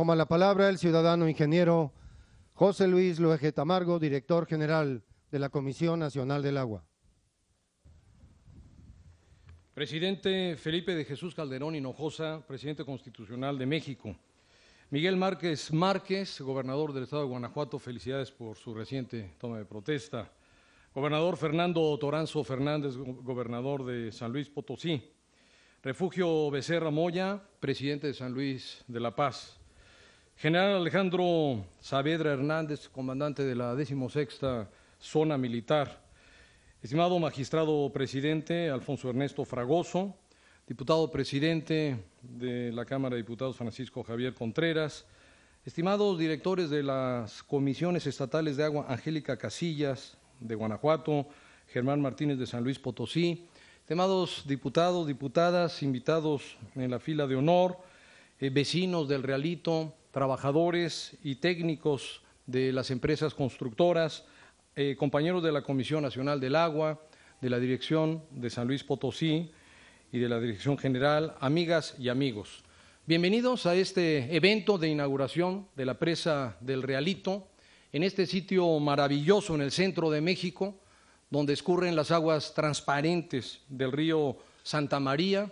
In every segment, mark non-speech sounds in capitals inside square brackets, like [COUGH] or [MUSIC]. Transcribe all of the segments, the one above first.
Toma la palabra el ciudadano ingeniero José Luis Luege Tamargo, director general de la Comisión Nacional del Agua. Presidente Felipe de Jesús Calderón Hinojosa, presidente constitucional de México. Miguel Márquez Márquez, gobernador del estado de Guanajuato, felicidades por su reciente toma de protesta. Gobernador Fernando Toranzo Fernández, gobernador de San Luis Potosí. Refugio Becerra Moya, presidente de San Luis de la Paz. General Alejandro Saavedra Hernández, comandante de la 16 Zona Militar. Estimado magistrado presidente Alfonso Ernesto Fragoso, diputado presidente de la Cámara de Diputados Francisco Javier Contreras, estimados directores de las comisiones estatales de agua Angélica Casillas de Guanajuato, Germán Martínez de San Luis Potosí, estimados diputados, diputadas, invitados en la fila de honor, eh, vecinos del Realito, trabajadores y técnicos de las empresas constructoras, eh, compañeros de la Comisión Nacional del Agua, de la Dirección de San Luis Potosí y de la Dirección General, amigas y amigos. Bienvenidos a este evento de inauguración de la presa del Realito, en este sitio maravilloso en el centro de México, donde escurren las aguas transparentes del río Santa María,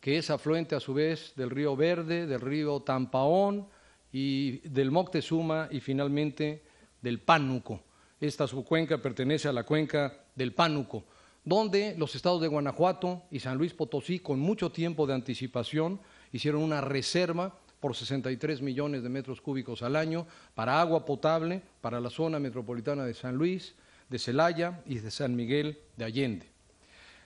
que es afluente a su vez del río Verde, del río Tampaón, y del Moctezuma y finalmente del Pánuco. Esta subcuenca pertenece a la cuenca del Pánuco, donde los estados de Guanajuato y San Luis Potosí, con mucho tiempo de anticipación, hicieron una reserva por 63 millones de metros cúbicos al año para agua potable para la zona metropolitana de San Luis, de Celaya y de San Miguel de Allende.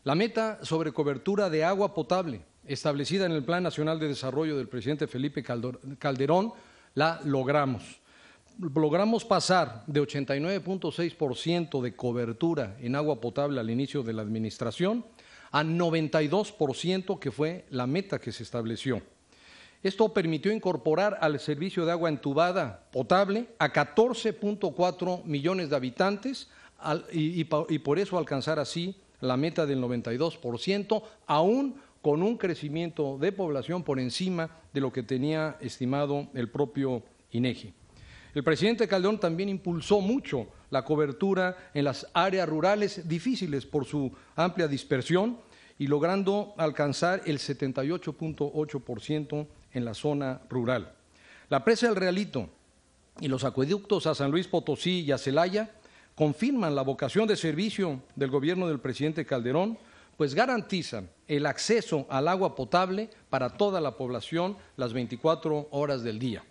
La meta sobre cobertura de agua potable establecida en el Plan Nacional de Desarrollo del presidente Felipe Calderón la logramos. Logramos pasar de 89.6% de cobertura en agua potable al inicio de la administración a 92%, que fue la meta que se estableció. Esto permitió incorporar al servicio de agua entubada potable a 14.4 millones de habitantes y por eso alcanzar así la meta del 92%, aún con un crecimiento de población por encima de lo que tenía estimado el propio INEGI. El presidente Calderón también impulsó mucho la cobertura en las áreas rurales difíciles por su amplia dispersión y logrando alcanzar el 78.8% en la zona rural. La presa del Realito y los acueductos a San Luis Potosí y a Celaya confirman la vocación de servicio del gobierno del presidente Calderón pues garantizan el acceso al agua potable para toda la población las 24 horas del día.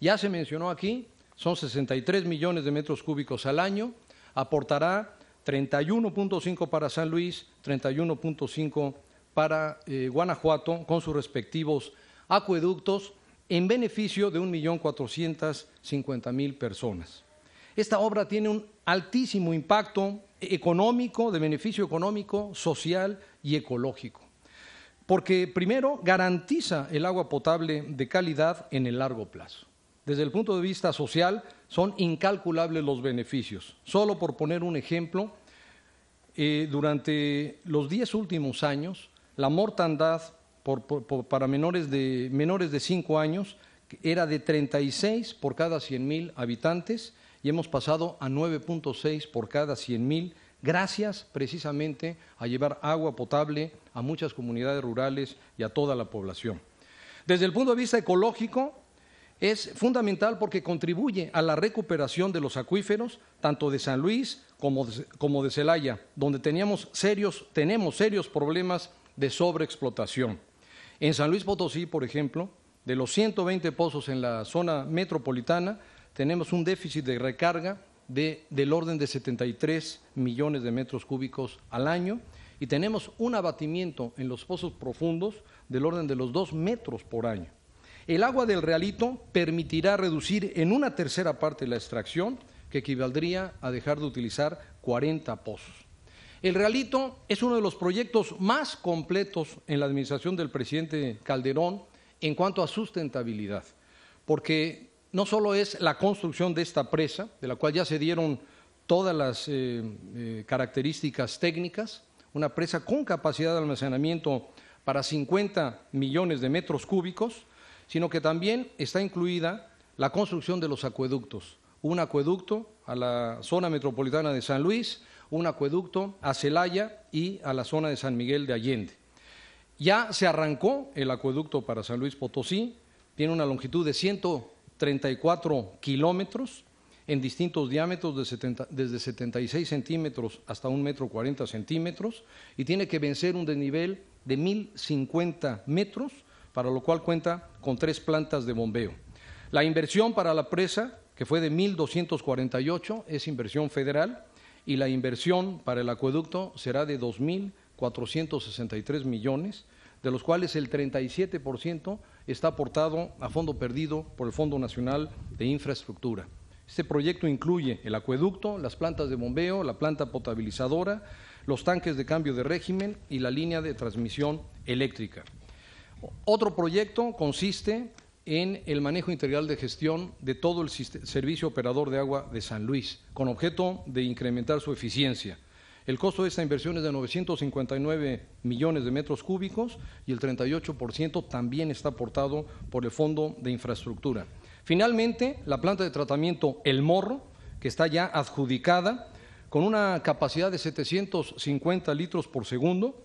Ya se mencionó aquí, son 63 millones de metros cúbicos al año, aportará 31.5 para San Luis, 31.5 para eh, Guanajuato, con sus respectivos acueductos, en beneficio de 1.450.000 personas. Esta obra tiene un altísimo impacto económico, de beneficio económico, social y ecológico. Porque primero garantiza el agua potable de calidad en el largo plazo. Desde el punto de vista social son incalculables los beneficios. Solo por poner un ejemplo, eh, durante los diez últimos años, la mortandad para menores de, menores de años era de 36 por cada mil habitantes y hemos pasado a 9.6 por cada 100.000, gracias precisamente a llevar agua potable a muchas comunidades rurales y a toda la población. Desde el punto de vista ecológico, es fundamental porque contribuye a la recuperación de los acuíferos, tanto de San Luis como de, Celaya, donde teníamos serios, tenemos serios problemas de sobreexplotación. En San Luis Potosí, por ejemplo, de los 120 pozos en la zona metropolitana, tenemos un déficit de recarga del orden de 73 millones de metros cúbicos al año y tenemos un abatimiento en los pozos profundos del orden de los 2 metros por año. El agua del realito permitirá reducir en una tercera parte la extracción, que equivaldría a dejar de utilizar 40 pozos. El realito es uno de los proyectos más completos en la administración del presidente Calderón en cuanto a sustentabilidad, porque no solo es la construcción de esta presa, de la cual ya se dieron todas las eh, eh, características técnicas, una presa con capacidad de almacenamiento para 50 millones de metros cúbicos, sino que también está incluida la construcción de los acueductos. Un acueducto a la zona metropolitana de San Luis, un acueducto a Celaya y a la zona de San Miguel de Allende. Ya se arrancó el acueducto para San Luis Potosí, tiene una longitud de 100 34 kilómetros en distintos diámetros de desde 76 centímetros hasta un metro 40 centímetros y tiene que vencer un desnivel de 1050 metros, para lo cual cuenta con tres plantas de bombeo. La inversión para la presa, que fue de 1.248, es inversión federal, y la inversión para el acueducto será de 2.463 millones, de los cuales el 37% está aportado a fondo perdido por el Fondo Nacional de Infraestructura. Este proyecto incluye el acueducto, las plantas de bombeo, la planta potabilizadora, los tanques de cambio de régimen y la línea de transmisión eléctrica. Otro proyecto consiste en el manejo integral de gestión de todo el servicio operador de agua de San Luis, con objeto de incrementar su eficiencia. El costo de esta inversión es de 959 millones de metros cúbicos y el 38% también está aportado por el Fondo de Infraestructura. Finalmente, la planta de tratamiento El Morro, que está ya adjudicada, con una capacidad de 750 litros por segundo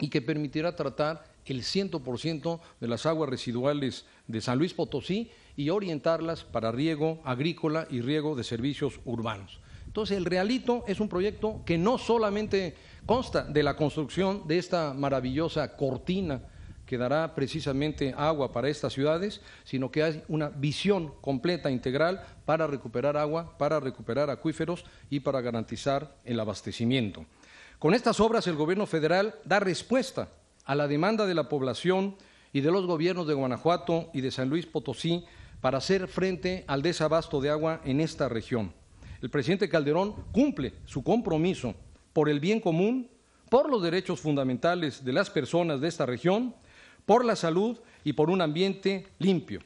y que permitirá tratar el 100% de las aguas residuales de San Luis Potosí y orientarlas para riego agrícola y riego de servicios urbanos. Entonces, el Realito es un proyecto que no solamente consta de la construcción de esta maravillosa cortina que dará precisamente agua para estas ciudades, sino que hay una visión completa, integral, para recuperar agua, para recuperar acuíferos y para garantizar el abastecimiento. Con estas obras el gobierno federal da respuesta a la demanda de la población y de los gobiernos de Guanajuato y de San Luis Potosí para hacer frente al desabasto de agua en esta región el presidente Calderón cumple su compromiso por el bien común, por los derechos fundamentales de las personas de esta región, por la salud y por un ambiente limpio.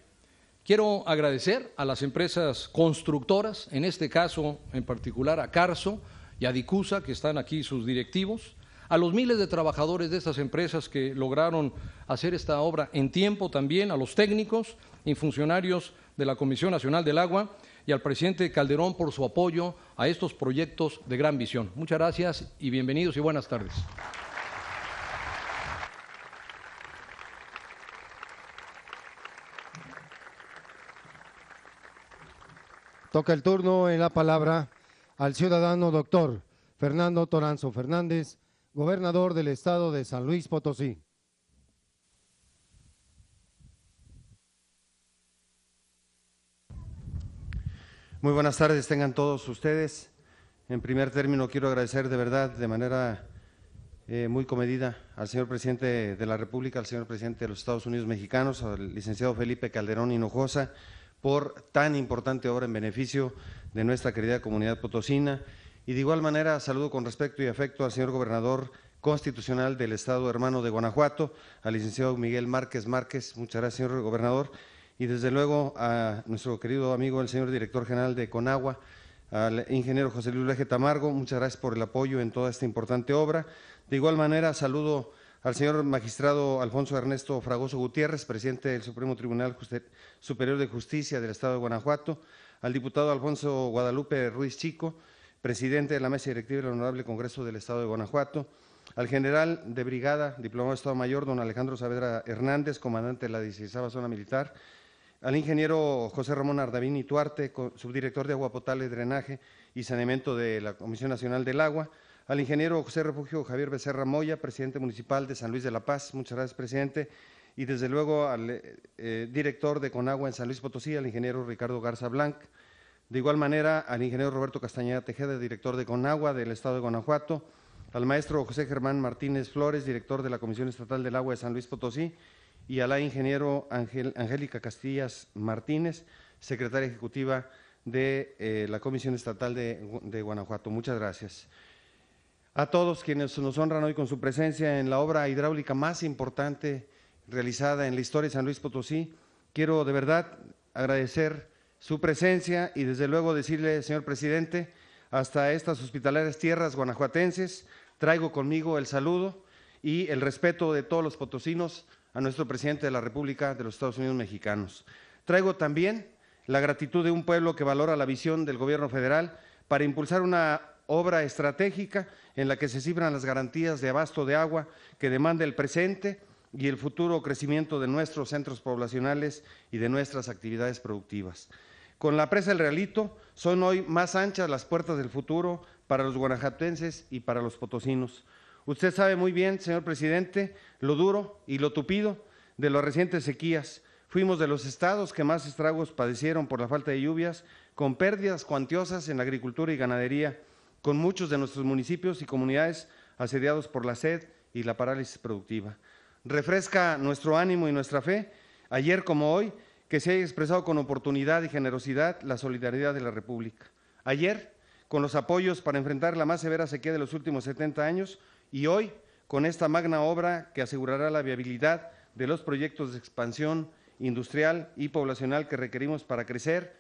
Quiero agradecer a las empresas constructoras, en este caso en particular a Carso y a Dicusa, que están aquí sus directivos, a los miles de trabajadores de estas empresas que lograron hacer esta obra en tiempo también, a los técnicos y funcionarios de la Comisión Nacional del Agua y al presidente Calderón por su apoyo a estos proyectos de gran visión. Muchas gracias y bienvenidos y buenas tardes. Toca el turno en la palabra al ciudadano doctor Fernando Toranzo Fernández, gobernador del estado de San Luis Potosí. Muy buenas tardes, tengan todos ustedes. En primer término, quiero agradecer de verdad, de manera eh, muy comedida, al señor presidente de la República, al señor presidente de los Estados Unidos mexicanos, al licenciado Felipe Calderón Hinojosa, por tan importante obra en beneficio de nuestra querida comunidad potosina. Y de igual manera, saludo con respeto y afecto al señor gobernador constitucional del Estado hermano de Guanajuato, al licenciado Miguel Márquez Márquez. Muchas gracias, señor gobernador y desde luego a nuestro querido amigo, el señor director general de Conagua, al ingeniero José Luis Leje Tamargo, muchas gracias por el apoyo en toda esta importante obra. De igual manera, saludo al señor magistrado Alfonso Ernesto Fragoso Gutiérrez, presidente del Supremo Tribunal Superior de Justicia del Estado de Guanajuato, al diputado Alfonso Guadalupe Ruiz Chico, presidente de la Mesa Directiva del Honorable Congreso del Estado de Guanajuato, al general de brigada, diplomado de Estado Mayor, don Alejandro Saavedra Hernández, comandante de la 16 Zona Militar, al ingeniero José Ramón Ardavini Tuarte, subdirector de Agua Potable, Drenaje y Saneamiento de la Comisión Nacional del Agua, al ingeniero José Refugio Javier Becerra Moya, presidente municipal de San Luis de la Paz, muchas gracias, presidente, y desde luego al eh, eh, director de Conagua en San Luis Potosí, al ingeniero Ricardo Garza Blanc, de igual manera al ingeniero Roberto Castañeda Tejeda, director de Conagua del Estado de Guanajuato, al maestro José Germán Martínez Flores, director de la Comisión Estatal del Agua de San Luis Potosí, y a la ingeniero Angélica Castillas Martínez, secretaria ejecutiva de eh, la Comisión Estatal de, de, Guanajuato. Muchas gracias. A todos quienes nos honran hoy con su presencia en la obra hidráulica más importante realizada en la historia de San Luis Potosí, quiero de verdad agradecer su presencia y desde luego decirle, señor presidente, hasta estas hospitalarias tierras guanajuatenses, traigo conmigo el saludo y el respeto de todos los potosinos a nuestro presidente de la República de los Estados Unidos mexicanos. Traigo también la gratitud de un pueblo que valora la visión del gobierno federal para impulsar una obra estratégica en la que se cifran las garantías de abasto de agua que demanda el presente y el futuro crecimiento de nuestros centros poblacionales y de nuestras actividades productivas. Con la presa El Realito son hoy más anchas las puertas del futuro para los guanajatenses y para los potosinos. Usted sabe muy bien, señor presidente, lo duro y lo tupido de las recientes sequías. Fuimos de los estados que más estragos padecieron por la falta de lluvias, con pérdidas cuantiosas en la agricultura y ganadería, con muchos de nuestros municipios y comunidades asediados por la sed y la parálisis productiva. Refresca nuestro ánimo y nuestra fe, ayer como hoy, que se haya expresado con oportunidad y generosidad la solidaridad de la República. Ayer, con los apoyos para enfrentar la más severa sequía de los últimos 70 años, y hoy, con esta magna obra que asegurará la viabilidad de los proyectos de expansión industrial y poblacional que requerimos para crecer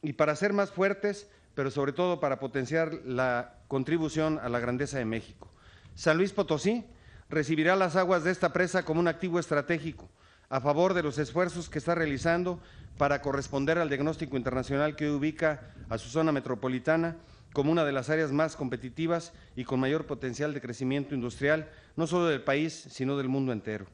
y para ser más fuertes, pero sobre todo para potenciar la contribución a la grandeza de México. San Luis Potosí recibirá las aguas de esta presa como un activo estratégico a favor de los esfuerzos que está realizando para corresponder al diagnóstico internacional que ubica a su zona metropolitana como una de las áreas más competitivas y con mayor potencial de crecimiento industrial, no solo del país, sino del mundo entero.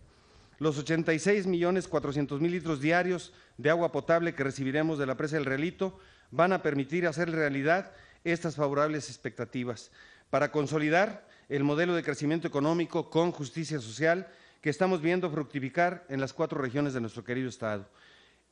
Los 86 millones 400 mil litros diarios de agua potable que recibiremos de la presa El Relito van a permitir hacer realidad estas favorables expectativas para consolidar el modelo de crecimiento económico con justicia social que estamos viendo fructificar en las cuatro regiones de nuestro querido Estado.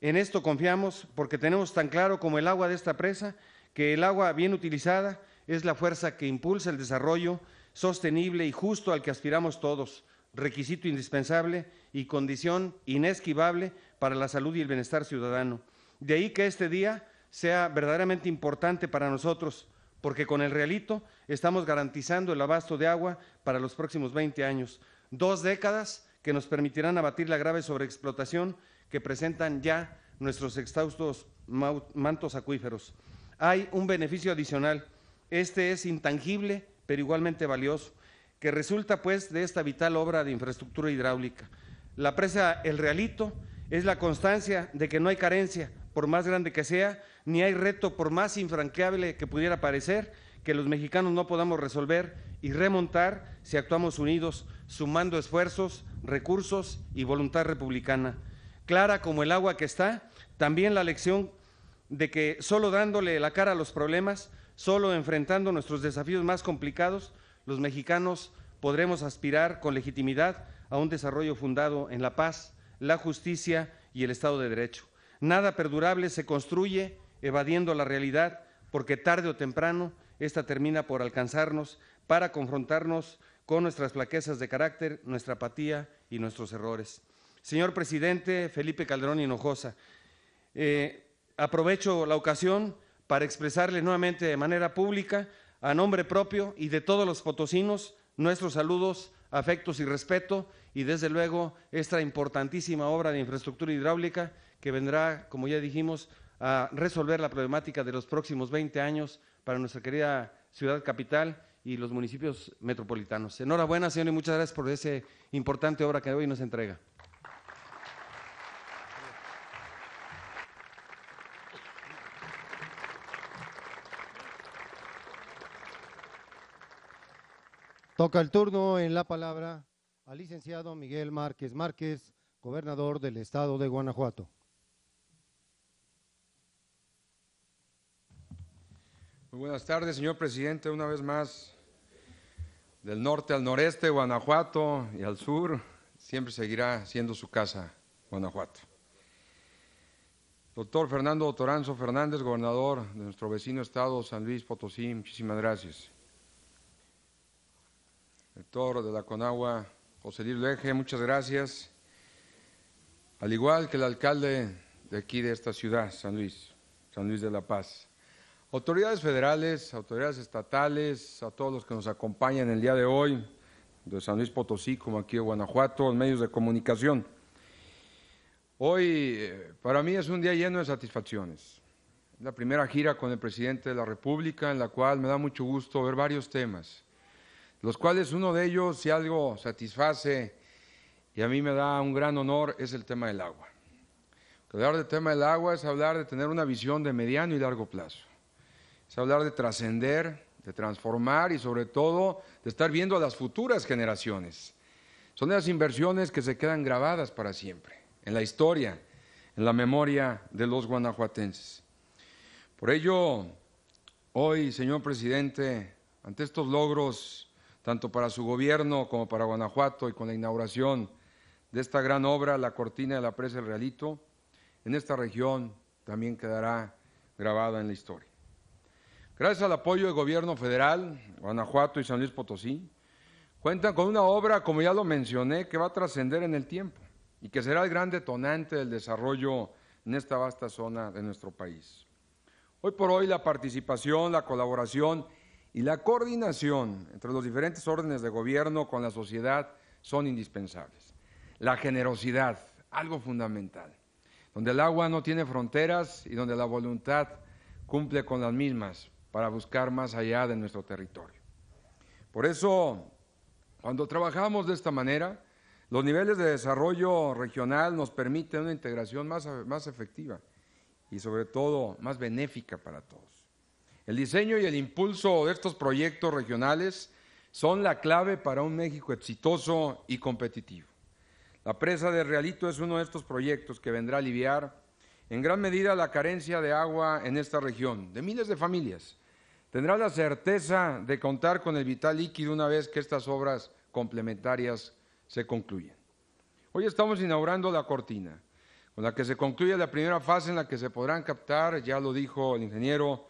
En esto confiamos porque tenemos tan claro como el agua de esta presa que el agua bien utilizada es la fuerza que impulsa el desarrollo sostenible y justo al que aspiramos todos, requisito indispensable y condición inesquivable para la salud y el bienestar ciudadano. De ahí que este día sea verdaderamente importante para nosotros, porque con el realito estamos garantizando el abasto de agua para los próximos 20 años, dos décadas que nos permitirán abatir la grave sobreexplotación que presentan ya nuestros exhaustos mantos acuíferos hay un beneficio adicional. Este es intangible, pero igualmente valioso, que resulta pues de esta vital obra de infraestructura hidráulica. La presa El Realito es la constancia de que no hay carencia, por más grande que sea, ni hay reto, por más infranqueable que pudiera parecer, que los mexicanos no podamos resolver y remontar si actuamos unidos, sumando esfuerzos, recursos y voluntad republicana. Clara como el agua que está, también la lección de que solo dándole la cara a los problemas, solo enfrentando nuestros desafíos más complicados, los mexicanos podremos aspirar con legitimidad a un desarrollo fundado en la paz, la justicia y el Estado de Derecho. Nada perdurable se construye evadiendo la realidad, porque tarde o temprano esta termina por alcanzarnos para confrontarnos con nuestras flaquezas de carácter, nuestra apatía y nuestros errores. Señor presidente Felipe Calderón Hinojosa, eh, aprovecho la ocasión para expresarle nuevamente de manera pública, a nombre propio y de todos los potosinos, nuestros saludos, afectos y respeto, y desde luego esta importantísima obra de infraestructura hidráulica que vendrá, como ya dijimos, a resolver la problemática de los próximos 20 años para nuestra querida ciudad capital y los municipios metropolitanos. Enhorabuena, señor, y muchas gracias por esa importante obra que hoy nos entrega. Toca el turno en la palabra al licenciado Miguel Márquez Márquez, gobernador del estado de Guanajuato. Muy buenas tardes, señor presidente. Una vez más, del norte al noreste, Guanajuato y al sur, siempre seguirá siendo su casa, Guanajuato. Doctor Fernando Toranzo Fernández, gobernador de nuestro vecino estado, San Luis Potosí, muchísimas gracias. Director de la Conagua, José Luis Leje, muchas gracias. Al igual que el alcalde de aquí, de esta ciudad, San Luis, San Luis de la Paz. Autoridades federales, autoridades estatales, a todos los que nos acompañan el día de hoy, de San Luis Potosí, como aquí de Guanajuato, medios de comunicación. Hoy eh, para mí es un día lleno de satisfacciones. La primera gira con el presidente de la República, en la cual me da mucho gusto ver varios temas los cuales uno de ellos, si algo satisface y a mí me da un gran honor, es el tema del agua. Hablar del tema del agua es hablar de tener una visión de mediano y largo plazo. Es hablar de trascender, de transformar y sobre todo de estar viendo a las futuras generaciones. Son las inversiones que se quedan grabadas para siempre, en la historia, en la memoria de los guanajuatenses. Por ello, hoy, señor presidente, ante estos logros tanto para su gobierno como para Guanajuato y con la inauguración de esta gran obra, la cortina de la presa El Realito, en esta región también quedará grabada en la historia. Gracias al apoyo del gobierno federal, Guanajuato y San Luis Potosí, cuentan con una obra, como ya lo mencioné, que va a trascender en el tiempo y que será el gran detonante del desarrollo en esta vasta zona de nuestro país. Hoy por hoy la participación, la colaboración y la coordinación entre los diferentes órdenes de gobierno con la sociedad son indispensables. La generosidad, algo fundamental, donde el agua no tiene fronteras y donde la voluntad cumple con las mismas para buscar más allá de nuestro territorio. Por eso, cuando trabajamos de esta manera, los niveles de desarrollo regional nos permiten una integración más, más efectiva y sobre todo más benéfica para todos. El diseño y el impulso de estos proyectos regionales son la clave para un México exitoso y competitivo. La presa de Realito es uno de estos proyectos que vendrá a aliviar en gran medida la carencia de agua en esta región, de miles de familias. Tendrá la certeza de contar con el vital líquido una vez que estas obras complementarias se concluyan. Hoy estamos inaugurando la cortina, con la que se concluye la primera fase en la que se podrán captar, ya lo dijo el ingeniero,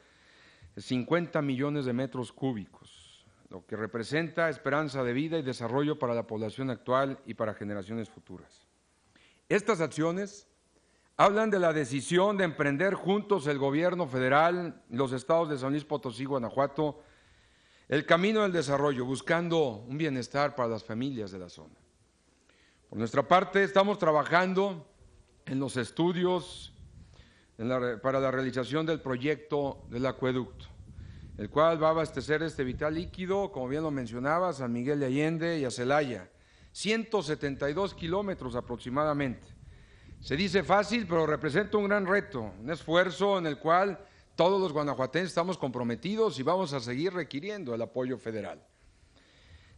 50 millones de metros cúbicos, lo que representa esperanza de vida y desarrollo para la población actual y para generaciones futuras. Estas acciones hablan de la decisión de emprender juntos el gobierno federal, los estados de San Luis Potosí, Guanajuato, el camino del desarrollo, buscando un bienestar para las familias de la zona. Por nuestra parte, estamos trabajando en los estudios para la realización del proyecto del acueducto, el cual va a abastecer este vital líquido, como bien lo mencionaba, a San Miguel de Allende y a Celaya, 172 kilómetros aproximadamente. Se dice fácil, pero representa un gran reto, un esfuerzo en el cual todos los guanajuatenses estamos comprometidos y vamos a seguir requiriendo el apoyo federal.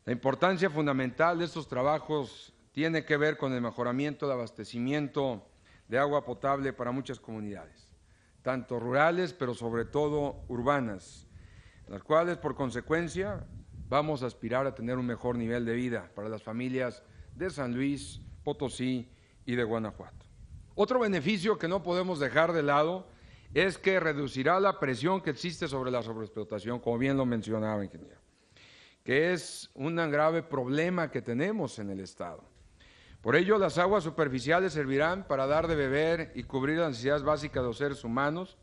La importancia fundamental de estos trabajos tiene que ver con el mejoramiento del abastecimiento de agua potable para muchas comunidades, tanto rurales, pero sobre todo urbanas, las cuales por consecuencia vamos a aspirar a tener un mejor nivel de vida para las familias de San Luis, Potosí y de Guanajuato. Otro beneficio que no podemos dejar de lado es que reducirá la presión que existe sobre la sobreexplotación, como bien lo mencionaba, ingeniero, que es un grave problema que tenemos en el Estado por ello, las aguas superficiales servirán para dar de beber y cubrir las necesidades básicas de los seres humanos,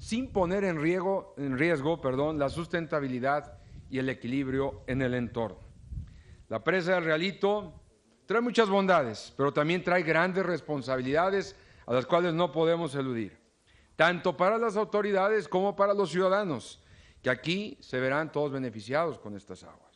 sin poner en riesgo, en riesgo perdón, la sustentabilidad y el equilibrio en el entorno. La presa del Realito trae muchas bondades, pero también trae grandes responsabilidades a las cuales no podemos eludir, tanto para las autoridades como para los ciudadanos, que aquí se verán todos beneficiados con estas aguas.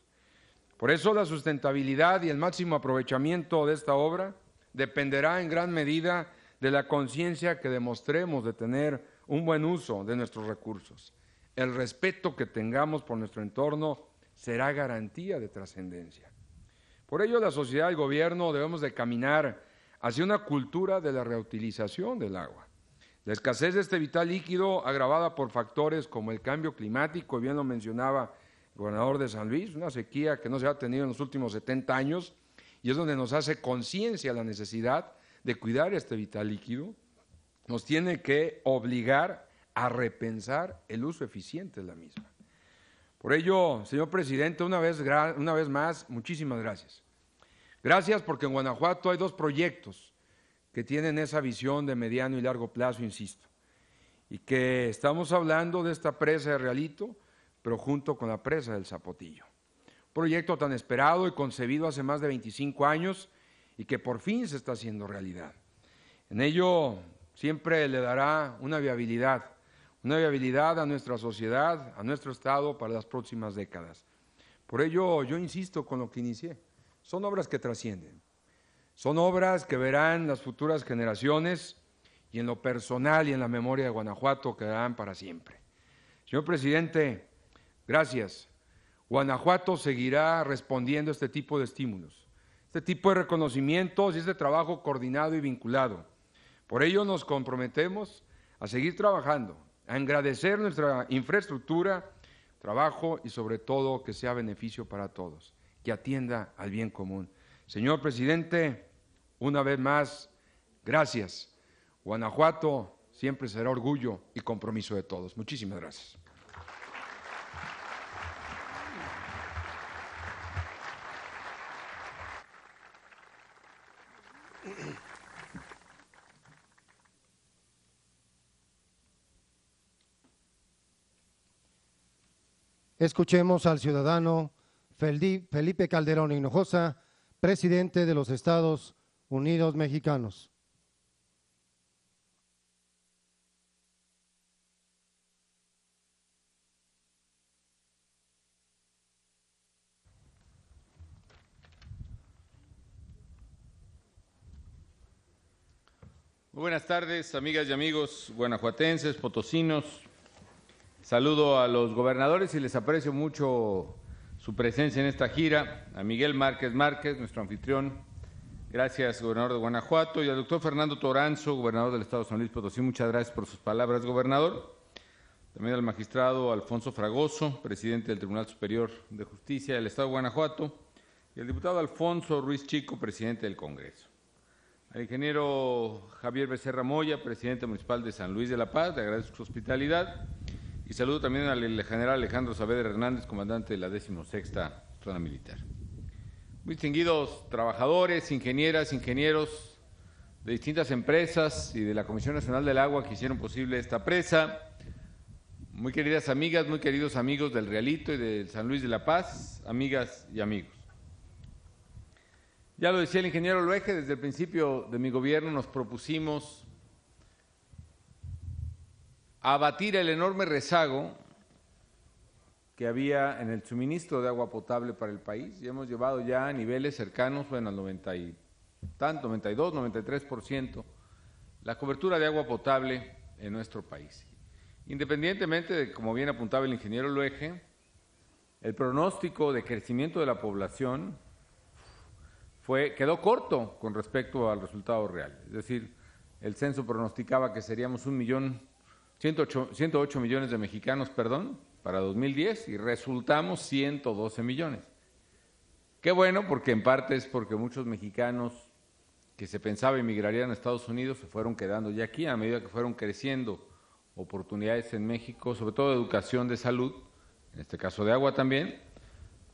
Por eso la sustentabilidad y el máximo aprovechamiento de esta obra dependerá en gran medida de la conciencia que demostremos de tener un buen uso de nuestros recursos. El respeto que tengamos por nuestro entorno será garantía de trascendencia. Por ello, la sociedad y el gobierno debemos de caminar hacia una cultura de la reutilización del agua. La escasez de este vital líquido, agravada por factores como el cambio climático, bien lo mencionaba gobernador de San Luis, una sequía que no se ha tenido en los últimos 70 años, y es donde nos hace conciencia la necesidad de cuidar este vital líquido, nos tiene que obligar a repensar el uso eficiente de la misma. Por ello, señor presidente, una vez, una vez más, muchísimas gracias. Gracias porque en Guanajuato hay dos proyectos que tienen esa visión de mediano y largo plazo, insisto, y que estamos hablando de esta presa de Realito, pero junto con la presa del Zapotillo. Proyecto tan esperado y concebido hace más de 25 años y que por fin se está haciendo realidad. En ello siempre le dará una viabilidad, una viabilidad a nuestra sociedad, a nuestro Estado para las próximas décadas. Por ello yo insisto con lo que inicié, son obras que trascienden, son obras que verán las futuras generaciones y en lo personal y en la memoria de Guanajuato quedarán para siempre. Señor presidente, Gracias. Guanajuato seguirá respondiendo a este tipo de estímulos, este tipo de reconocimientos y este trabajo coordinado y vinculado. Por ello nos comprometemos a seguir trabajando, a agradecer nuestra infraestructura, trabajo y sobre todo que sea beneficio para todos, que atienda al bien común. Señor presidente, una vez más, gracias. Guanajuato siempre será orgullo y compromiso de todos. Muchísimas gracias. Escuchemos al ciudadano Felipe Calderón Hinojosa, presidente de los Estados Unidos Mexicanos. Muy buenas tardes, amigas y amigos guanajuatenses, potosinos, Saludo a los gobernadores y les aprecio mucho su presencia en esta gira. A Miguel Márquez Márquez, nuestro anfitrión. Gracias, gobernador de Guanajuato. Y al doctor Fernando Toranzo, gobernador del Estado de San Luis Potosí. Muchas gracias por sus palabras, gobernador. También al magistrado Alfonso Fragoso, presidente del Tribunal Superior de Justicia del Estado de Guanajuato. Y al diputado Alfonso Ruiz Chico, presidente del Congreso. Al ingeniero Javier Becerra Moya, presidente municipal de San Luis de la Paz, le agradezco su hospitalidad. Y saludo también al general Alejandro Saavedra Hernández, comandante de la 16 Zona Militar. Muy distinguidos trabajadores, ingenieras, ingenieros de distintas empresas y de la Comisión Nacional del Agua que hicieron posible esta presa. Muy queridas amigas, muy queridos amigos del Realito y del San Luis de la Paz, amigas y amigos. Ya lo decía el ingeniero Luege, desde el principio de mi gobierno nos propusimos abatir el enorme rezago que había en el suministro de agua potable para el país y hemos llevado ya a niveles cercanos, bueno, al 90 y tanto, 92, 93% la cobertura de agua potable en nuestro país. Independientemente de, como bien apuntaba el ingeniero Luege, el pronóstico de crecimiento de la población fue, quedó corto con respecto al resultado real. Es decir, el censo pronosticaba que seríamos un millón 108, millones de mexicanos, perdón, para 2010 y resultamos 112 millones. Qué bueno, porque en parte es porque muchos mexicanos que se pensaba emigrarían a Estados Unidos se fueron quedando ya aquí a medida que fueron creciendo oportunidades en México, sobre todo de educación, de salud, en este caso de agua también,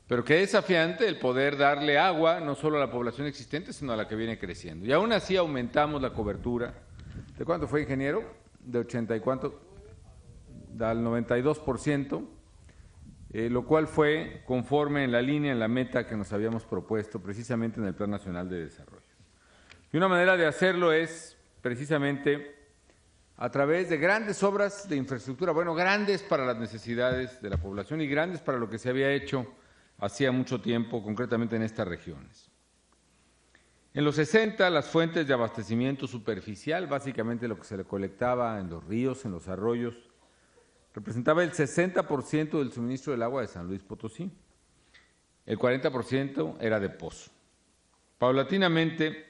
pero que desafiante el poder darle agua no solo a la población existente, sino a la que viene creciendo. Y aún así aumentamos la cobertura. ¿De cuánto fue, ingeniero? de y cuánto, al 92%, ciento, eh, lo cual fue conforme en la línea, en la meta que nos habíamos propuesto precisamente en el Plan Nacional de Desarrollo. Y una manera de hacerlo es precisamente a través de grandes obras de infraestructura, bueno, grandes para las necesidades de la población y grandes para lo que se había hecho hacía mucho tiempo, concretamente en estas regiones. En los 60 las fuentes de abastecimiento superficial, básicamente lo que se le colectaba en los ríos, en los arroyos, representaba el 60% del suministro del agua de San Luis Potosí. El 40% era de pozo. Paulatinamente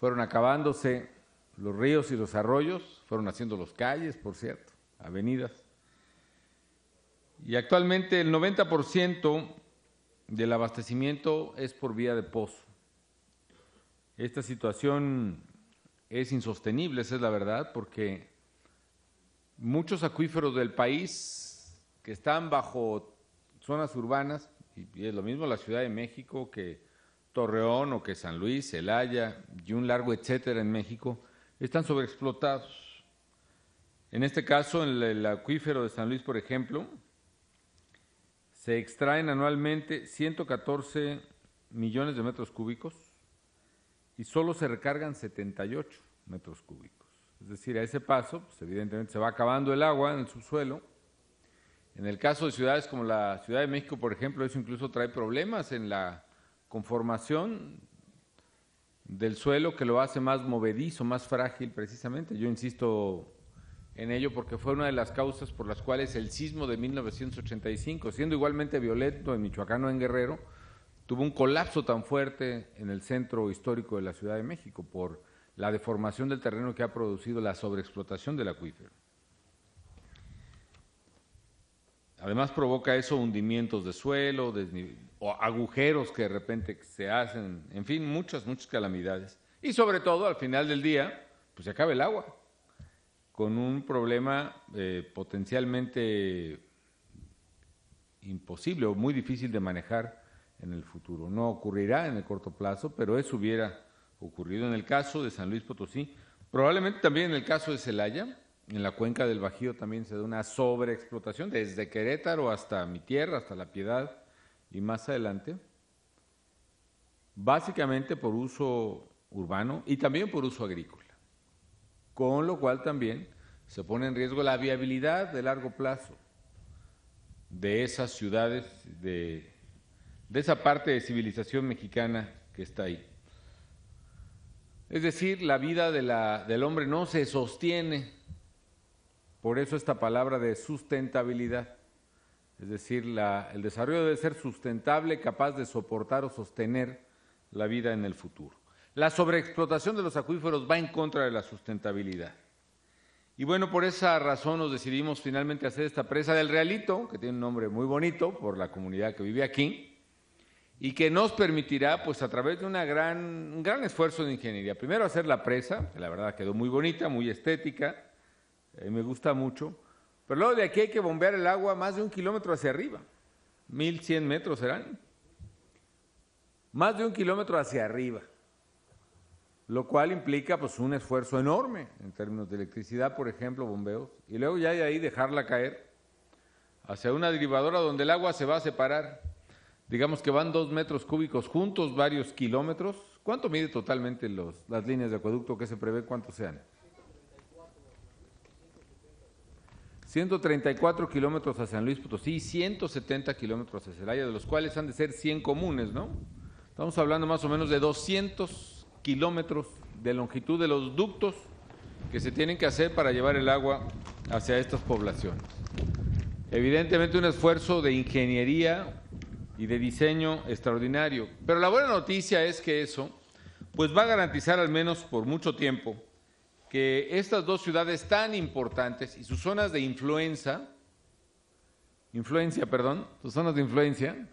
fueron acabándose los ríos y los arroyos, fueron haciendo los calles, por cierto, avenidas. Y actualmente el 90% del abastecimiento es por vía de pozo. Esta situación es insostenible, esa es la verdad, porque muchos acuíferos del país que están bajo zonas urbanas, y es lo mismo la Ciudad de México que Torreón o que San Luis, Elaya, y un largo etcétera en México, están sobreexplotados. En este caso, en el acuífero de San Luis, por ejemplo, se extraen anualmente 114 millones de metros cúbicos y solo se recargan 78 metros cúbicos. Es decir, a ese paso, pues, evidentemente se va acabando el agua en el subsuelo. En el caso de ciudades como la Ciudad de México, por ejemplo, eso incluso trae problemas en la conformación del suelo que lo hace más movedizo, más frágil precisamente. Yo insisto en ello porque fue una de las causas por las cuales el sismo de 1985, siendo igualmente violento en Michoacán o en Guerrero, tuvo un colapso tan fuerte en el centro histórico de la Ciudad de México por la deformación del terreno que ha producido la sobreexplotación del acuífero. Además provoca eso hundimientos de suelo, agujeros que de repente se hacen, en fin, muchas, muchas calamidades. Y sobre todo, al final del día, pues se acaba el agua, con un problema eh, potencialmente imposible o muy difícil de manejar en el futuro. No ocurrirá en el corto plazo, pero eso hubiera ocurrido en el caso de San Luis Potosí, probablemente también en el caso de Celaya, en la cuenca del Bajío también se da una sobreexplotación, desde Querétaro hasta mi tierra, hasta La Piedad y más adelante, básicamente por uso urbano y también por uso agrícola, con lo cual también se pone en riesgo la viabilidad de largo plazo de esas ciudades de de esa parte de civilización mexicana que está ahí. Es decir, la vida de la, del hombre no se sostiene, por eso esta palabra de sustentabilidad, es decir, el desarrollo debe ser sustentable, capaz de soportar o sostener la vida en el futuro. La sobreexplotación de los acuíferos va en contra de la sustentabilidad. Y bueno, por esa razón nos decidimos finalmente hacer esta presa del Realito, que tiene un nombre muy bonito por la comunidad que vive aquí, y que nos permitirá, pues a través de una gran, un gran esfuerzo de ingeniería, primero hacer la presa, que la verdad quedó muy bonita, muy estética, eh, me gusta mucho, pero luego de aquí hay que bombear el agua más de un kilómetro hacia arriba, 1100 metros serán, más de un kilómetro hacia arriba, lo cual implica pues un esfuerzo enorme en términos de electricidad, por ejemplo, bombeos, y luego ya de ahí dejarla caer hacia una derivadora donde el agua se va a separar digamos que van dos metros cúbicos juntos, varios kilómetros. ¿Cuánto mide totalmente los, las líneas de acueducto que se prevé? ¿Cuántos sean? 134 kilómetros a San Luis Potosí, y 170 kilómetros a Celaya, de los cuales han de ser 100 comunes, ¿no? Estamos hablando más o menos de 200 kilómetros de longitud de los ductos que se tienen que hacer para llevar el agua hacia estas poblaciones. Evidentemente un esfuerzo de ingeniería y de diseño extraordinario. Pero la buena noticia es que eso pues va a garantizar al menos por mucho tiempo que estas dos ciudades tan importantes y sus zonas de influencia, influencia, perdón, sus zonas de influencia,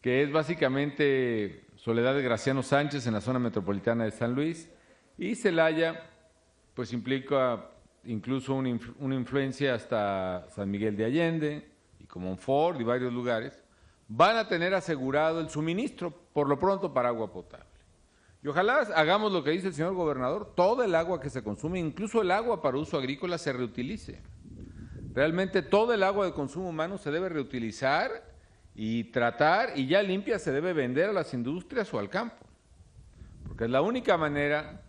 que es básicamente Soledad de Graciano Sánchez en la zona metropolitana de San Luis y Celaya, pues implica incluso una, influencia hasta San Miguel de Allende y como Ford y varios lugares van a tener asegurado el suministro, por lo pronto, para agua potable. Y ojalá hagamos lo que dice el señor gobernador, todo el agua que se consume, incluso el agua para uso agrícola, se reutilice. Realmente todo el agua de consumo humano se debe reutilizar y tratar y ya limpia se debe vender a las industrias o al campo, porque es la única manera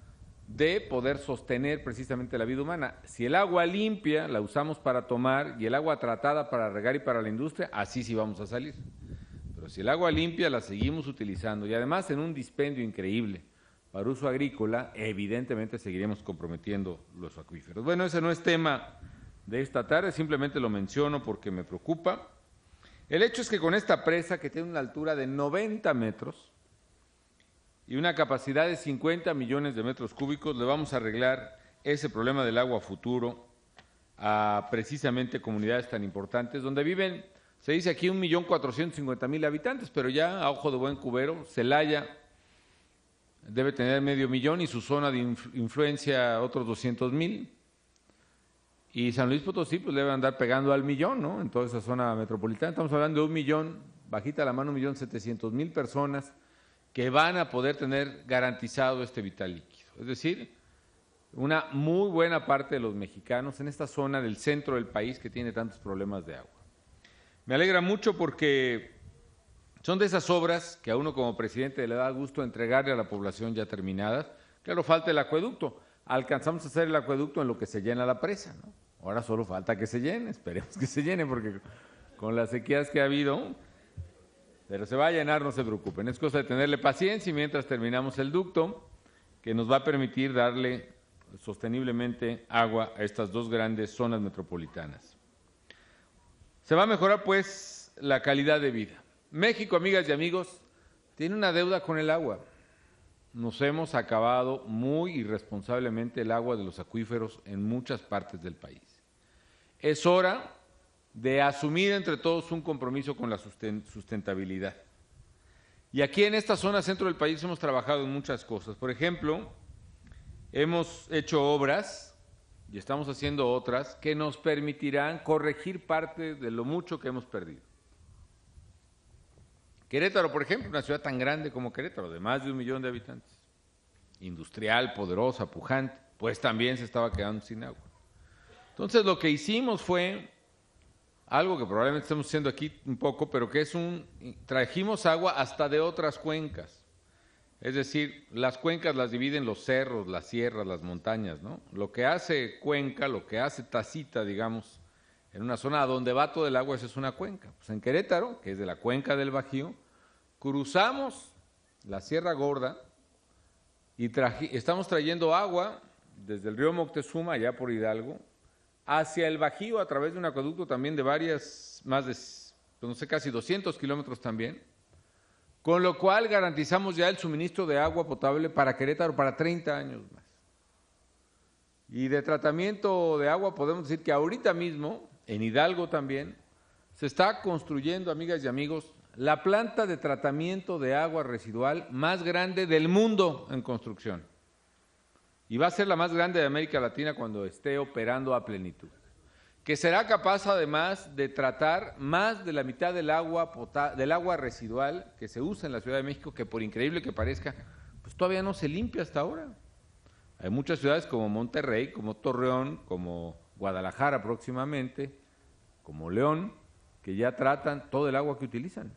de poder sostener precisamente la vida humana. Si el agua limpia la usamos para tomar y el agua tratada para regar y para la industria, así sí vamos a salir. Pues, si el agua limpia la seguimos utilizando y además en un dispendio increíble para uso agrícola, evidentemente seguiremos comprometiendo los acuíferos. Bueno, ese no es tema de esta tarde, simplemente lo menciono porque me preocupa. El hecho es que con esta presa que tiene una altura de 90 metros y una capacidad de 50 millones de metros cúbicos, le vamos a arreglar ese problema del agua futuro a precisamente comunidades tan importantes donde viven se dice aquí un millón mil habitantes, pero ya a ojo de buen cubero, Celaya debe tener medio millón y su zona de influencia otros 200.000. Y San Luis Potosí pues debe andar pegando al millón, ¿no? En toda esa zona metropolitana. Estamos hablando de un millón, bajita la mano, un millón setecientos mil personas que van a poder tener garantizado este vital líquido. Es decir, una muy buena parte de los mexicanos en esta zona del centro del país que tiene tantos problemas de agua. Me alegra mucho porque son de esas obras que a uno como presidente le da gusto entregarle a la población ya terminadas. Claro, falta el acueducto. Alcanzamos a hacer el acueducto en lo que se llena la presa, ¿no? Ahora solo falta que se llene, [LAUGHS] esperemos que se llene, porque con las sequías que ha habido, pero se va a llenar, no se preocupen. Es cosa de tenerle paciencia y mientras terminamos el ducto, que nos va a permitir darle sosteniblemente agua a estas dos grandes zonas metropolitanas. Se va a mejorar pues la calidad de vida. México, amigas y amigos, tiene una deuda con el agua. Nos hemos acabado muy irresponsablemente el agua de los acuíferos en muchas partes del país. Es hora de asumir entre todos un compromiso con la sustentabilidad. Y aquí en esta zona centro del país hemos trabajado en muchas cosas. Por ejemplo, hemos hecho obras y estamos haciendo otras que nos permitirán corregir parte de lo mucho que hemos perdido. Querétaro, por ejemplo, una ciudad tan grande como Querétaro, de más de un millón de habitantes, industrial, poderosa, pujante, pues también se estaba quedando sin agua. Entonces lo que hicimos fue algo que probablemente estamos haciendo aquí un poco, pero que es un, trajimos agua hasta de otras cuencas es decir, las cuencas las dividen los cerros, las sierras, las montañas, ¿no? Lo que hace cuenca, lo que hace tacita, digamos, en una zona donde va todo el agua, es una cuenca. Pues en Querétaro, que es de la cuenca del Bajío, cruzamos la Sierra Gorda y estamos trayendo agua desde el río Moctezuma, allá por Hidalgo, hacia el Bajío a través de un acueducto también de varias, más de, pues no sé, casi 200 kilómetros también, con lo cual garantizamos ya el suministro de agua potable para Querétaro para 30 años más. Y de tratamiento de agua podemos decir que ahorita mismo, en Hidalgo también, se está construyendo, amigas y amigos, la planta de tratamiento de agua residual más grande del mundo en construcción. Y va a ser la más grande de América Latina cuando esté operando a plenitud que será capaz además de tratar más de la mitad del agua, del agua residual que se usa en la Ciudad de México, que por increíble que parezca, pues todavía no se limpia hasta ahora. Hay muchas ciudades como Monterrey, como Torreón, como Guadalajara próximamente, como León, que ya tratan todo el agua que utilizan.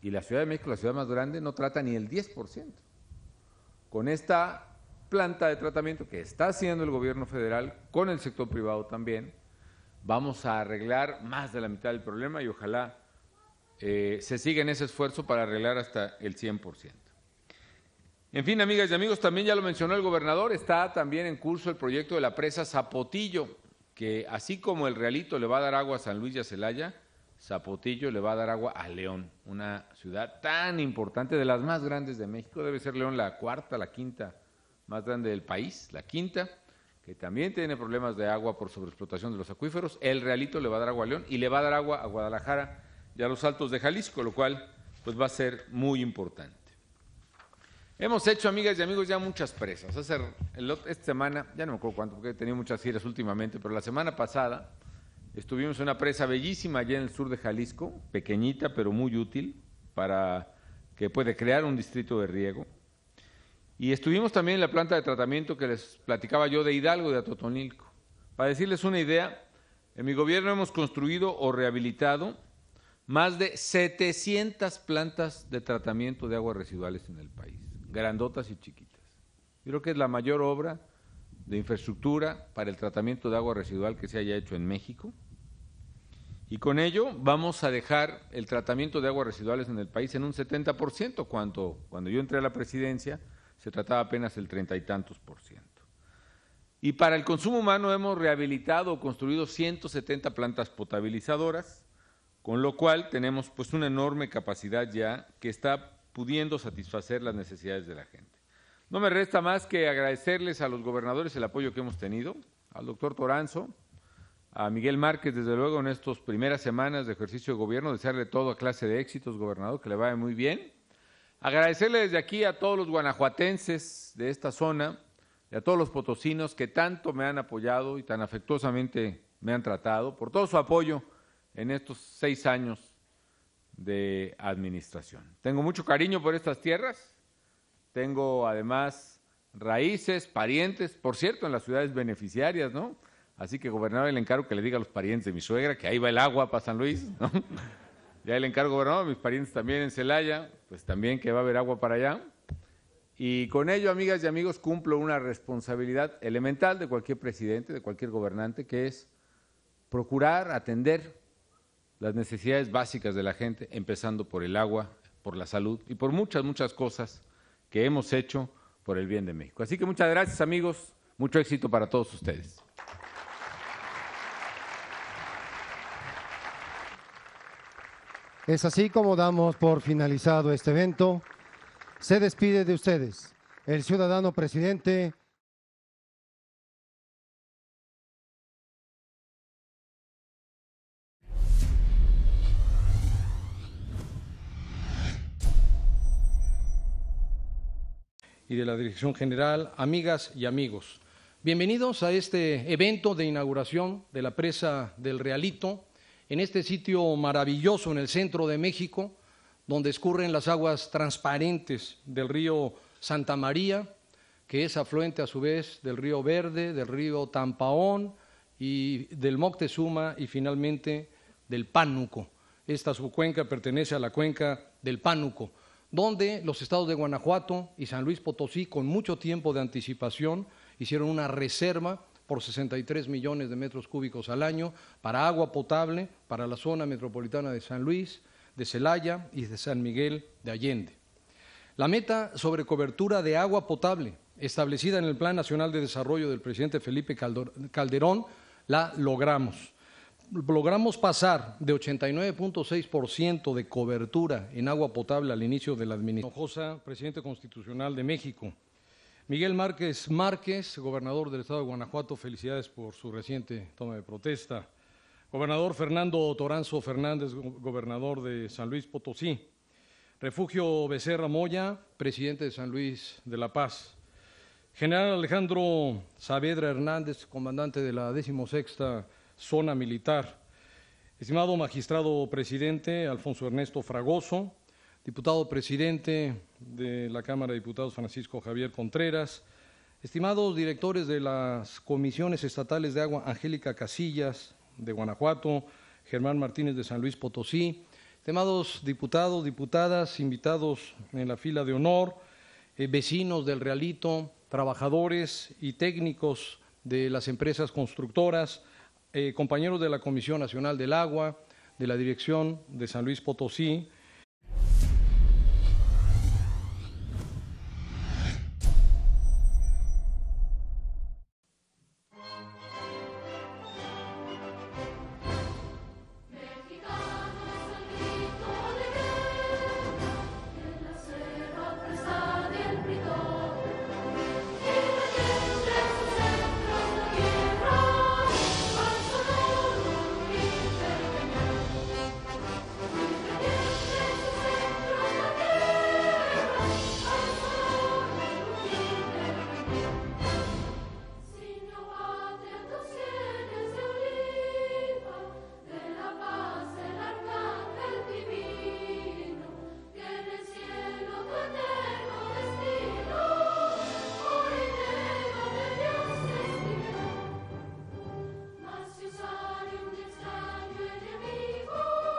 Y la Ciudad de México, la ciudad más grande, no trata ni el 10%. Con esta planta de tratamiento que está haciendo el gobierno federal, con el sector privado también, vamos a arreglar más de la mitad del problema y ojalá eh, se siga en ese esfuerzo para arreglar hasta el 100%. En fin, amigas y amigos, también ya lo mencionó el gobernador, está también en curso el proyecto de la presa Zapotillo, que así como el Realito le va a dar agua a San Luis y a Celaya, Zapotillo le va a dar agua a León, una ciudad tan importante, de las más grandes de México, debe ser León la cuarta, la quinta más grande del país, la quinta que también tiene problemas de agua por sobreexplotación de los acuíferos, el realito le va a dar agua a León y le va a dar agua a Guadalajara y a los altos de Jalisco, lo cual pues va a ser muy importante. Hemos hecho, amigas y amigos, ya muchas presas. el, esta semana, ya no me acuerdo cuánto, porque he tenido muchas giras últimamente, pero la semana pasada estuvimos en una presa bellísima allá en el sur de Jalisco, pequeñita pero muy útil para que puede crear un distrito de riego. Y estuvimos también en la planta de tratamiento que les platicaba yo de Hidalgo de Atotonilco. Para decirles una idea, en mi gobierno hemos construido o rehabilitado más de 700 plantas de tratamiento de aguas residuales en el país, grandotas y chiquitas. creo que es la mayor obra de infraestructura para el tratamiento de agua residual que se haya hecho en México. Y con ello vamos a dejar el tratamiento de aguas residuales en el país en un 70%, cuando, cuando yo entré a la presidencia se trataba apenas el treinta y tantos por ciento. Y para el consumo humano hemos rehabilitado o construido 170 plantas potabilizadoras, con lo cual tenemos pues una enorme capacidad ya que está pudiendo satisfacer las necesidades de la gente. No me resta más que agradecerles a los gobernadores el apoyo que hemos tenido, al doctor Toranzo, a Miguel Márquez, desde luego en estas primeras semanas de ejercicio de gobierno, desearle todo a clase de éxitos, gobernador, que le vaya muy bien Agradecerle desde aquí a todos los guanajuatenses de esta zona y a todos los potosinos que tanto me han apoyado y tan afectuosamente me han tratado, por todo su apoyo en estos seis años de administración. Tengo mucho cariño por estas tierras, tengo además raíces, parientes, por cierto, en las ciudades beneficiarias, ¿no? Así que, gobernador, le encargo que le diga a los parientes de mi suegra que ahí va el agua para San Luis, ¿no? [LAUGHS] Ya le encargo, gobernador, mis parientes también en Celaya, pues también que va a haber agua para allá. Y con ello, amigas y amigos, cumplo una responsabilidad elemental de cualquier presidente, de cualquier gobernante, que es procurar atender las necesidades básicas de la gente, empezando por el agua, por la salud y por muchas, muchas cosas que hemos hecho por el bien de México. Así que muchas gracias, amigos. Mucho éxito para todos ustedes. Es así como damos por finalizado este evento. Se despide de ustedes el ciudadano presidente. y de la Dirección General, amigas y amigos. Bienvenidos a este evento de inauguración de la presa del Realito, en este sitio maravilloso en el centro de México, donde escurren las aguas transparentes del río Santa María, que es afluente a su vez del río Verde, del río Tampaón y del Moctezuma y finalmente del Pánuco. Esta subcuenca pertenece a la cuenca del Pánuco, donde los estados de Guanajuato y San Luis Potosí, con mucho tiempo de anticipación, hicieron una reserva por 63 millones de metros cúbicos al año para agua potable para la zona metropolitana de San Luis, de Celaya y de San Miguel de Allende. La meta sobre cobertura de agua potable establecida en el Plan Nacional de Desarrollo del presidente Felipe Calderón la logramos. Logramos pasar de 89.6% de cobertura en agua potable al inicio de la administración. presidente constitucional de México. Miguel Márquez Márquez, gobernador del estado de Guanajuato, felicidades por su reciente toma de protesta. Gobernador Fernando Toranzo Fernández, gobernador de San Luis Potosí. Refugio Becerra Moya, presidente de San Luis de la Paz. General Alejandro Saavedra Hernández, comandante de la 16 Zona Militar. Estimado magistrado presidente Alfonso Ernesto Fragoso, diputado presidente de la Cámara de Diputados Francisco Javier Contreras, estimados directores de las comisiones estatales de agua Angélica Casillas de Guanajuato, Germán Martínez de San Luis Potosí, estimados diputados, diputadas, invitados en la fila de honor, eh, vecinos del Realito, trabajadores y técnicos de las empresas constructoras, eh, compañeros de la Comisión Nacional del Agua, de la Dirección de San Luis Potosí,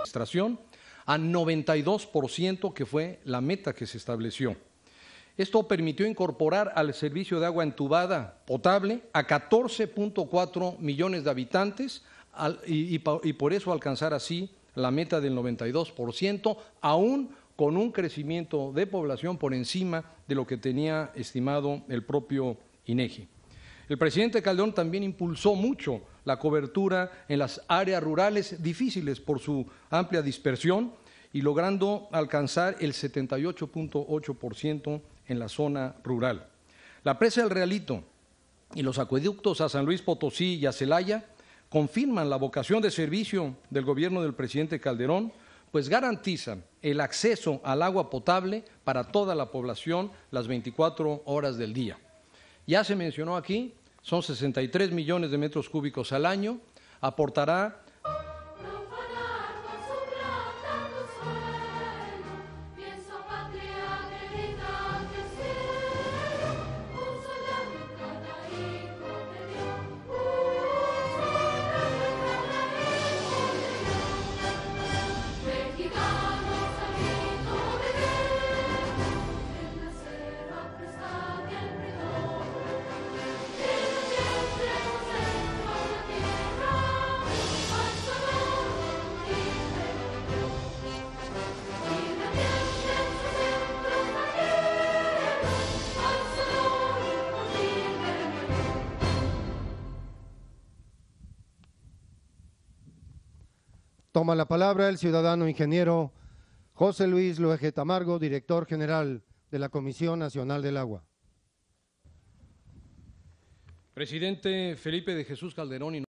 administración a 92%, que fue la meta que se estableció. Esto permitió incorporar al servicio de agua entubada potable a 14.4 millones de habitantes y, por eso alcanzar así la meta del 92%, aún con un crecimiento de población por encima de lo que tenía estimado el propio INEGI. El presidente Calderón también impulsó mucho la cobertura en las áreas rurales difíciles por su amplia dispersión y logrando alcanzar el 78.8% en la zona rural. La presa del Realito y los acueductos a San Luis Potosí y a Celaya confirman la vocación de servicio del gobierno del presidente Calderón, pues garantizan el acceso al agua potable para toda la población las 24 horas del día ya se mencionó aquí, son 63 millones de metros cúbicos al año, aportará toma la palabra el ciudadano ingeniero José Luis Luege Tamargo, director general de la Comisión Nacional del Agua. Presidente Felipe de Jesús Calderón. y.